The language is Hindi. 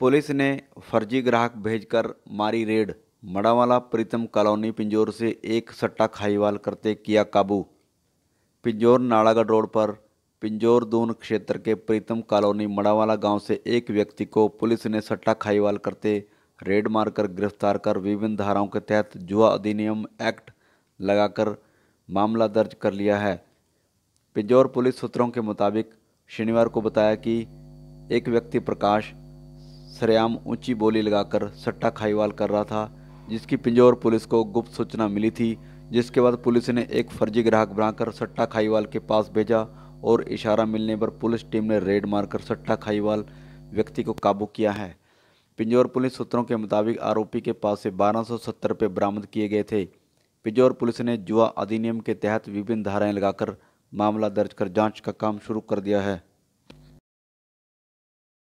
पुलिस ने फर्जी ग्राहक भेजकर मारी रेड मड़ावाला प्रीतम कॉलोनी पिंजौर से एक सट्टा खाईवाल करते किया काबू पिंजौर नाड़ागढ़ रोड पर पिंजौर दून क्षेत्र के प्रीतम कॉलोनी मड़ावाला गांव से एक व्यक्ति को पुलिस ने सट्टा खाईवाल करते रेड मारकर गिरफ्तार कर विभिन्न धाराओं के तहत जुआ अधिनियम एक्ट लगाकर मामला दर्ज कर लिया है पिंजौर पुलिस सूत्रों के मुताबिक शनिवार को बताया कि एक व्यक्ति प्रकाश सरेआम ऊंची बोली लगाकर सट्टा खाईवाल कर रहा था जिसकी पिंजौर पुलिस को गुप्त सूचना मिली थी जिसके बाद पुलिस ने एक फर्जी ग्राहक बनाकर सट्टा खाईवाल के पास भेजा और इशारा मिलने पर पुलिस टीम ने रेड मारकर सट्टा खाईवाल व्यक्ति को काबू किया है पिंजौर पुलिस सूत्रों के मुताबिक आरोपी के पास से सत्तर रुपये बरामद किए गए थे पिंजौर पुलिस ने जुआ अधिनियम के तहत विभिन्न धाराएं लगाकर मामला दर्ज कर जांच का काम शुरू कर दिया है